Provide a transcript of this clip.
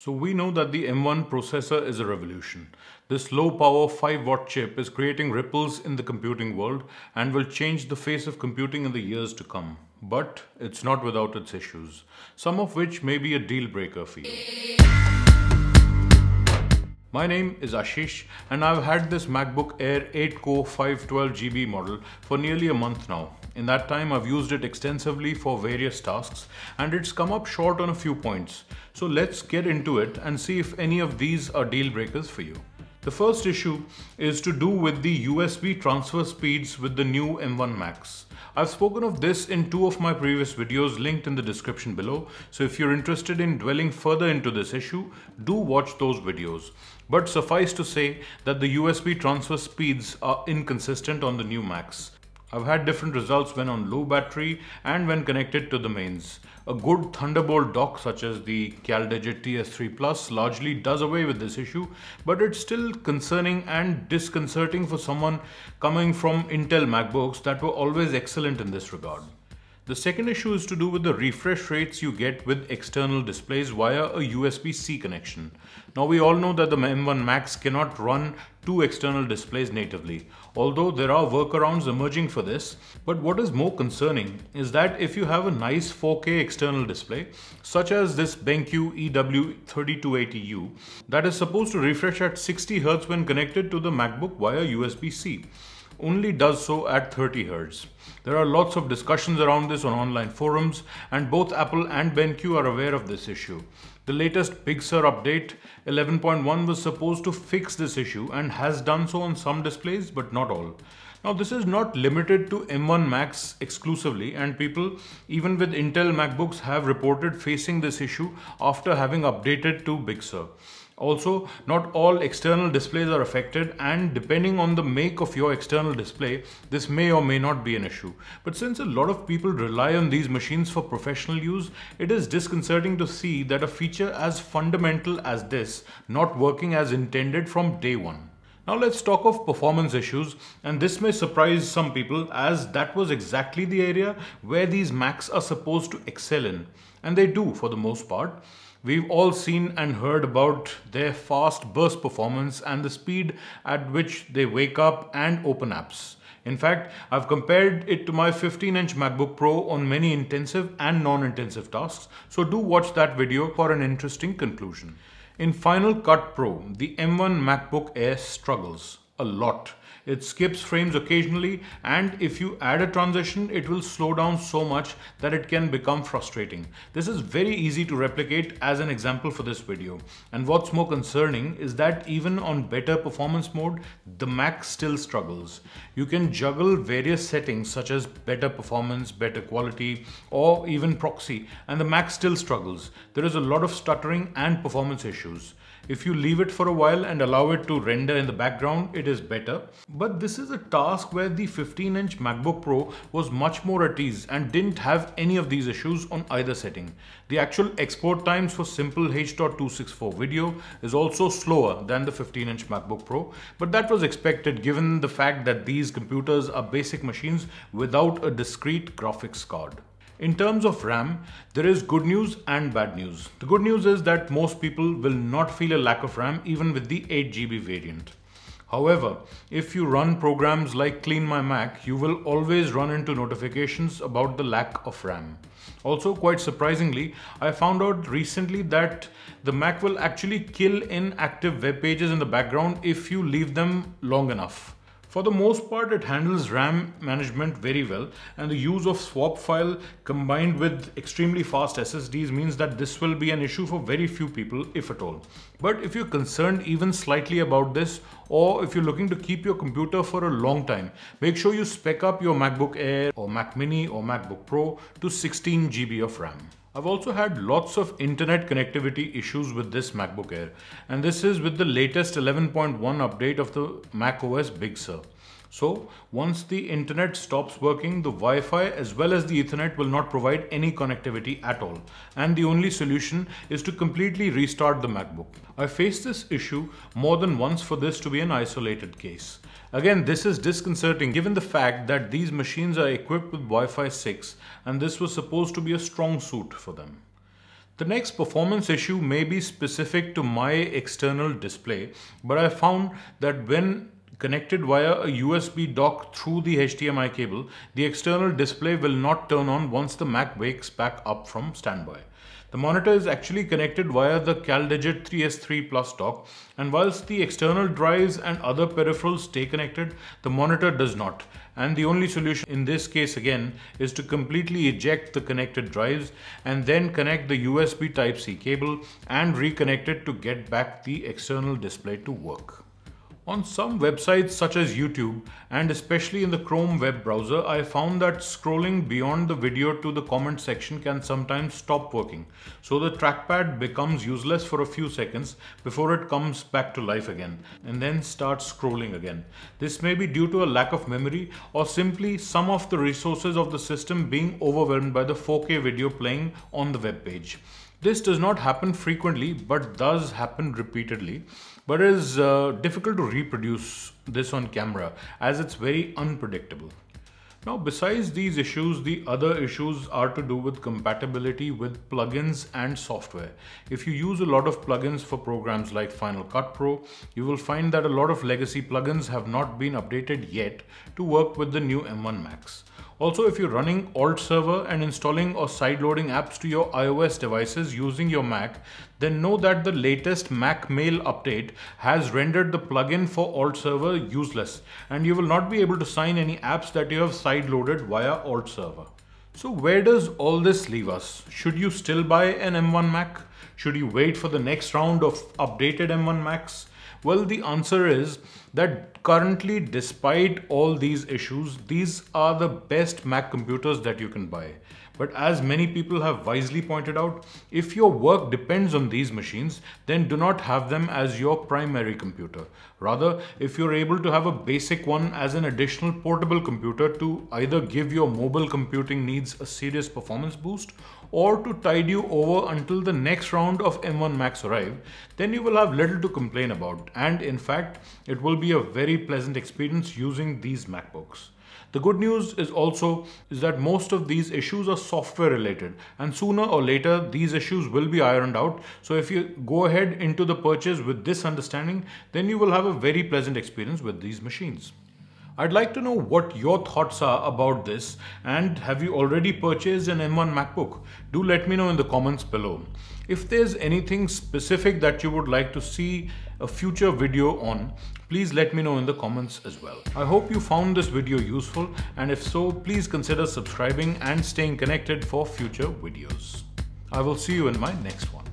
So we know that the M1 processor is a revolution. This low power 5 watt chip is creating ripples in the computing world and will change the face of computing in the years to come. But it's not without its issues, some of which may be a deal breaker for you. My name is Ashish and I've had this MacBook Air 8 Core 512GB model for nearly a month now. In that time I've used it extensively for various tasks and it's come up short on a few points. So let's get into it and see if any of these are deal breakers for you. The first issue is to do with the USB transfer speeds with the new M1 Max. I've spoken of this in two of my previous videos linked in the description below. So if you're interested in dwelling further into this issue, do watch those videos. But suffice to say that the USB transfer speeds are inconsistent on the new Macs. I've had different results when on low battery and when connected to the mains. A good Thunderbolt dock such as the CalDigit TS3 Plus largely does away with this issue, but it's still concerning and disconcerting for someone coming from Intel MacBooks that were always excellent in this regard. The second issue is to do with the refresh rates you get with external displays via a USB-C connection. Now we all know that the M1 Max cannot run two external displays natively, although there are workarounds emerging for this. But what is more concerning is that if you have a nice 4K external display, such as this BenQ EW3280U, that is supposed to refresh at 60Hz when connected to the MacBook via USB-C only does so at 30 Hz. There are lots of discussions around this on online forums and both Apple and BenQ are aware of this issue. The latest Pixar update 11.1 was supposed to fix this issue and has done so on some displays but not all. Now this is not limited to M1 Max exclusively and people even with Intel MacBooks have reported facing this issue after having updated to Big Sur. Also, not all external displays are affected and depending on the make of your external display, this may or may not be an issue. But since a lot of people rely on these machines for professional use, it is disconcerting to see that a feature as fundamental as this not working as intended from day one. Now let's talk of performance issues and this may surprise some people as that was exactly the area where these Macs are supposed to excel in and they do for the most part. We've all seen and heard about their fast burst performance and the speed at which they wake up and open apps. In fact, I've compared it to my 15-inch MacBook Pro on many intensive and non-intensive tasks, so do watch that video for an interesting conclusion. In Final Cut Pro, the M1 MacBook Air struggles a lot it skips frames occasionally and if you add a transition it will slow down so much that it can become frustrating. This is very easy to replicate as an example for this video and what's more concerning is that even on better performance mode the Mac still struggles. You can juggle various settings such as better performance, better quality or even proxy and the Mac still struggles. There is a lot of stuttering and performance issues. If you leave it for a while and allow it to render in the background, it is better. But this is a task where the 15 inch MacBook Pro was much more at ease and didn't have any of these issues on either setting. The actual export times for simple H.264 video is also slower than the 15 inch MacBook Pro, but that was expected given the fact that these computers are basic machines without a discrete graphics card. In terms of RAM, there is good news and bad news. The good news is that most people will not feel a lack of RAM even with the 8GB variant. However, if you run programs like Clean My Mac, you will always run into notifications about the lack of RAM. Also, quite surprisingly, I found out recently that the Mac will actually kill inactive web pages in the background if you leave them long enough. For the most part, it handles RAM management very well and the use of swap file combined with extremely fast SSDs means that this will be an issue for very few people, if at all. But if you're concerned even slightly about this or if you're looking to keep your computer for a long time, make sure you spec up your MacBook Air or Mac Mini or MacBook Pro to 16 GB of RAM. I've also had lots of internet connectivity issues with this MacBook Air and this is with the latest 11.1 update of the macOS Big Sur. So once the internet stops working, the Wi-Fi as well as the ethernet will not provide any connectivity at all. And the only solution is to completely restart the MacBook. I faced this issue more than once for this to be an isolated case. Again, this is disconcerting given the fact that these machines are equipped with Wi-Fi 6 and this was supposed to be a strong suit for them. The next performance issue may be specific to my external display, but I found that when connected via a USB dock through the HDMI cable, the external display will not turn on once the Mac wakes back up from standby. The monitor is actually connected via the CalDigit 3S3 Plus dock and whilst the external drives and other peripherals stay connected, the monitor does not. And the only solution in this case again is to completely eject the connected drives and then connect the USB Type-C cable and reconnect it to get back the external display to work. On some websites such as YouTube and especially in the Chrome web browser, I found that scrolling beyond the video to the comment section can sometimes stop working. So the trackpad becomes useless for a few seconds before it comes back to life again and then starts scrolling again. This may be due to a lack of memory or simply some of the resources of the system being overwhelmed by the 4K video playing on the web page. This does not happen frequently, but does happen repeatedly. But it is uh, difficult to reproduce this on camera as it's very unpredictable. Now, besides these issues, the other issues are to do with compatibility with plugins and software. If you use a lot of plugins for programs like Final Cut Pro, you will find that a lot of legacy plugins have not been updated yet to work with the new M1 Max. Also, if you're running alt server and installing or sideloading apps to your iOS devices using your Mac, then know that the latest Mac Mail update has rendered the plugin for alt server useless and you will not be able to sign any apps that you have sideloaded via alt server. So where does all this leave us? Should you still buy an M1 Mac? Should you wait for the next round of updated M1 Macs? Well, the answer is that currently, despite all these issues, these are the best Mac computers that you can buy. But as many people have wisely pointed out, if your work depends on these machines, then do not have them as your primary computer. Rather, if you're able to have a basic one as an additional portable computer to either give your mobile computing needs a serious performance boost or to tide you over until the next round of M1 Max arrive, then you will have little to complain about. And in fact, it will be a very pleasant experience using these MacBooks. The good news is also is that most of these issues are software related and sooner or later these issues will be ironed out. So if you go ahead into the purchase with this understanding, then you will have a very pleasant experience with these machines. I'd like to know what your thoughts are about this and have you already purchased an M1 MacBook? Do let me know in the comments below. If there's anything specific that you would like to see a future video on, please let me know in the comments as well. I hope you found this video useful and if so, please consider subscribing and staying connected for future videos. I will see you in my next one.